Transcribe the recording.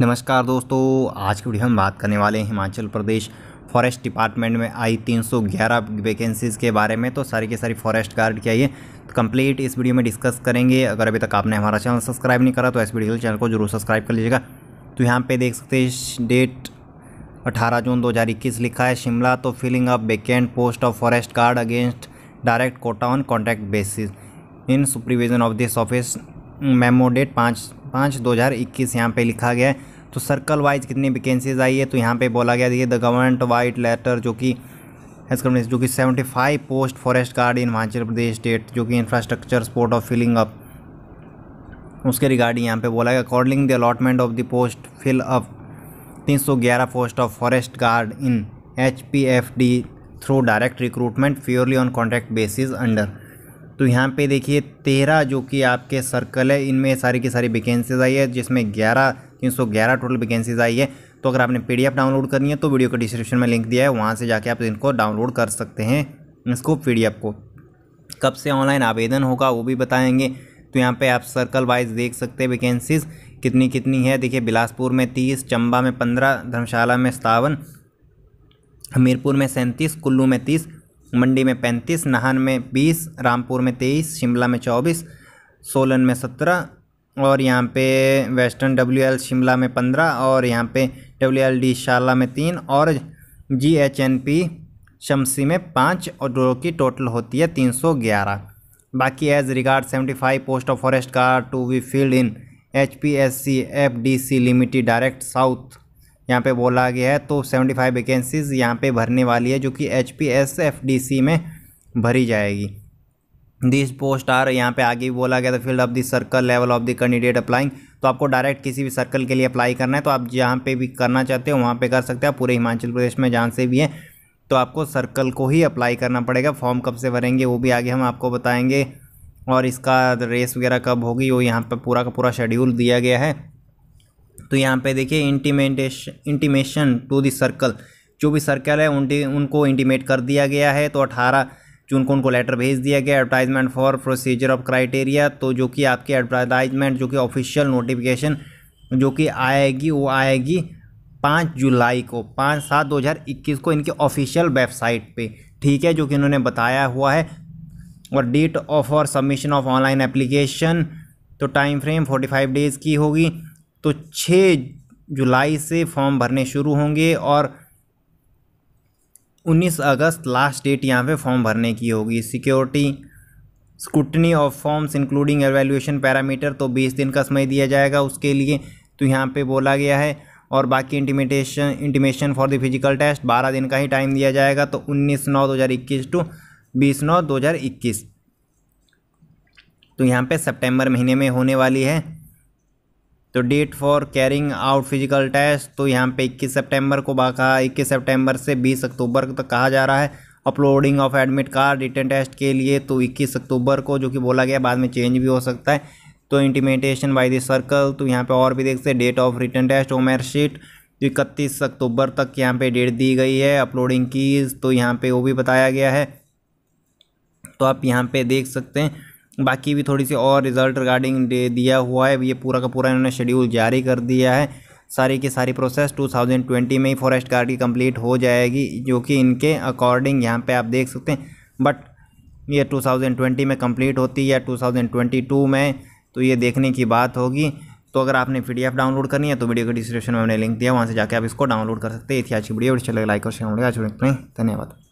नमस्कार दोस्तों आज की वीडियो हम बात करने वाले हैं हिमाचल प्रदेश फॉरेस्ट डिपार्टमेंट में आई 311 वैकेंसीज़ के बारे में तो सारी के सारी फॉरेस्ट गार्ड की आइए तो कंप्लीट इस वीडियो में डिस्कस करेंगे अगर अभी तक आपने हमारा चैनल सब्सक्राइब नहीं करा तो इस वीडियो चैनल को जरूर सब्सक्राइब कर लीजिएगा तो यहाँ पे देख सकते हैं डेट अठारह जून दो लिखा है शिमला तो filling up vacant post of forest guard against direct quota on contract basis in supervision of this office memo date पाँच पाँच दो हज़ार इक्कीस यहाँ पर लिखा गया है तो सर्कल वाइज कितनी वैकेंसीज आई है तो यहाँ पे बोला गया देखिए द गवर्नमेंट वाइट लेटर जो कि एज जो कि seventy five post forest guard in Himachal Pradesh state जो कि infrastructure sport of filling up उसके रिगार्डिंग यहाँ पे बोला गया according the allotment of the post fill up तीन सौ ग्यारह post of forest guard in H P F D through direct recruitment purely on contract basis under तो यहाँ पे देखिए तेरह जो कि आपके सर्कल है इनमें सारी की सारी वैकेंसीज आई है जिसमें ग्यारह तीन सौ ग्यारह टोटल वैकेंसीज आई है तो अगर आपने पी डाउनलोड करनी है तो वीडियो का डिस्क्रिप्शन में लिंक दिया है वहाँ से जाके आप इनको डाउनलोड कर सकते हैं इसको पी को कब से ऑनलाइन आवेदन होगा वो भी बताएंगे तो यहाँ पे आप सर्कल वाइज देख सकते हैं वैकेंसीज़ कितनी कितनी है देखिए बिलासपुर में तीस चंबा में पंद्रह धर्मशाला में सतावन हमीरपुर में सैंतीस कुल्लू में तीस मंडी में पैंतीस नाहन में बीस रामपुर में तेईस शिमला में चौबीस सोलन में सत्रह और यहाँ पे वेस्टर्न डब्ल्यू एल शिमला में पंद्रह और यहाँ पे डब्ल्यू एल डी शाला में तीन और G H N P Shamshi में पाँच और जो की टोटल होती है तीन सौ ग्यारह बाकी as regard seventy five post of forest guard to be filled in H P S C F D C limited direct south यहाँ पे बोला गया है तो 75 फाइव वैकेंसीज यहाँ पर भरने वाली है जो कि H P S F D C में भरी जाएगी दिस पोस्ट आर यहाँ पे आगे भी बोला गया था filled of the circle level of the candidate applying तो आपको डायरेक्ट किसी भी सर्कल के लिए अप्लाई करना है तो आप जहाँ पे भी करना चाहते हो वहाँ पे कर सकते हो पूरे हिमाचल प्रदेश में जहाँ से भी हैं तो आपको सर्कल को ही अप्लाई करना पड़ेगा फॉर्म कब से भरेंगे वो भी आगे हम आपको बताएंगे और इसका रेस वगैरह कब होगी वो यहाँ पर पूरा का पूरा शेड्यूल दिया गया है तो यहाँ पे देखिए intimation intimation to the circle जो भी सर्कल है उन उनको इंटीमेट कर दिया गया है तो अठारह जून को उनको लेटर भेज दिया गया advertisement for procedure of criteria तो जो कि आपके एडवर्टाइजमेंट जो कि ऑफिशियल नोटिफिकेशन जो कि आएगी वो आएगी पाँच जुलाई को पाँच सात दो हज़ार इक्कीस को इनकी ऑफिशियल वेबसाइट पे ठीक है जो कि इन्होंने बताया हुआ है और डेट ऑफ और सबमिशन ऑफ ऑनलाइन एप्लीकेशन तो time frame forty five days की होगी तो छः जुलाई से फॉर्म भरने शुरू होंगे और 19 अगस्त लास्ट डेट यहाँ पे फॉर्म भरने की होगी security scrutiny of forms including evaluation parameter तो बीस दिन का समय दिया जाएगा उसके लिए तो यहाँ पे बोला गया है और बाकी intimation intimation for the physical test बारह दिन का ही टाइम दिया जाएगा तो उन्नीस नौ दो हज़ार इक्कीस टू बीस नौ दो हज़ार इक्कीस तो यहाँ पे सितंबर महीने में होने वाली है तो date for carrying out physical test तो यहाँ पे 21 सितंबर को बाका 21 सितंबर से 20 अक्टूबर तक कहा जा रहा है uploading of admit card written test के लिए तो 21 अक्टूबर को जो कि बोला गया बाद में चेंज भी हो सकता है तो इंटीमेटेशन बाई द सर्कल तो यहाँ पे और भी देखते date of written test OMR sheet तो इकतीस अक्टूबर तक यहाँ पर डेट दी गई है अपलोडिंग कीज़ तो यहाँ पर वो भी बताया गया है तो आप यहाँ पर देख सकते हैं बाकी भी थोड़ी सी और रिज़ल्ट रिगार्डिंग दिया हुआ है ये पूरा का पूरा इन्होंने शेड्यूल जारी कर दिया है सारी की सारी प्रोसेस 2020 में ही फॉरेस्ट गार्ड की कंप्लीट हो जाएगी जो कि इनके अकॉर्डिंग यहाँ पे आप देख सकते हैं बट ये 2020 में कंप्लीट होती है 2022 में तो ये देखने की बात होगी तो अगर आपने पी डाउनलोड करनी है तो वीडियो के डिस्क्रिप्शन में मैंने लिंक दिया वहाँ से जाकर आप इसको डाउनलोड कर सकते हैं इतिहास की वीडियो चले लाइक और शेयर होने धन्यवाद